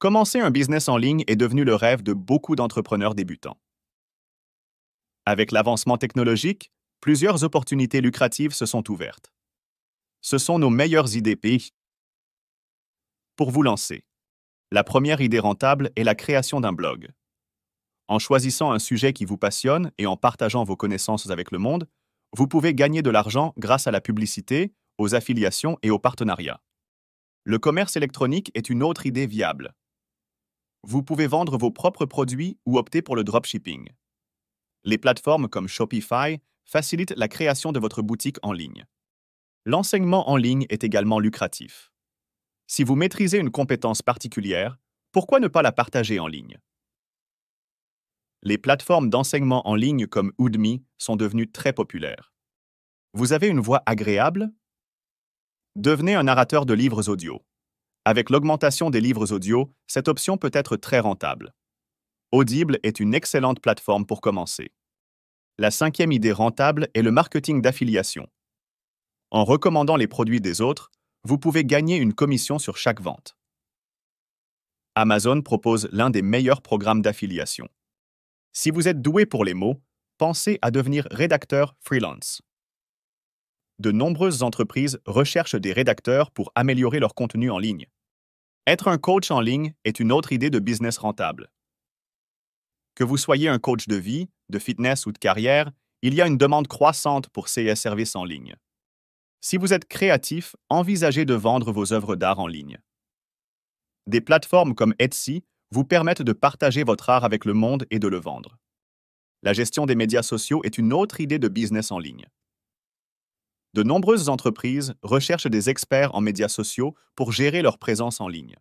Commencer un business en ligne est devenu le rêve de beaucoup d'entrepreneurs débutants. Avec l'avancement technologique, plusieurs opportunités lucratives se sont ouvertes. Ce sont nos meilleures pays. pour vous lancer. La première idée rentable est la création d'un blog. En choisissant un sujet qui vous passionne et en partageant vos connaissances avec le monde, vous pouvez gagner de l'argent grâce à la publicité, aux affiliations et aux partenariats. Le commerce électronique est une autre idée viable. Vous pouvez vendre vos propres produits ou opter pour le dropshipping. Les plateformes comme Shopify facilitent la création de votre boutique en ligne. L'enseignement en ligne est également lucratif. Si vous maîtrisez une compétence particulière, pourquoi ne pas la partager en ligne Les plateformes d'enseignement en ligne comme Udemy sont devenues très populaires. Vous avez une voix agréable Devenez un narrateur de livres audio. Avec l'augmentation des livres audio, cette option peut être très rentable. Audible est une excellente plateforme pour commencer. La cinquième idée rentable est le marketing d'affiliation. En recommandant les produits des autres, vous pouvez gagner une commission sur chaque vente. Amazon propose l'un des meilleurs programmes d'affiliation. Si vous êtes doué pour les mots, pensez à devenir rédacteur freelance. De nombreuses entreprises recherchent des rédacteurs pour améliorer leur contenu en ligne. Être un coach en ligne est une autre idée de business rentable. Que vous soyez un coach de vie, de fitness ou de carrière, il y a une demande croissante pour ces services en ligne. Si vous êtes créatif, envisagez de vendre vos œuvres d'art en ligne. Des plateformes comme Etsy vous permettent de partager votre art avec le monde et de le vendre. La gestion des médias sociaux est une autre idée de business en ligne de nombreuses entreprises recherchent des experts en médias sociaux pour gérer leur présence en ligne.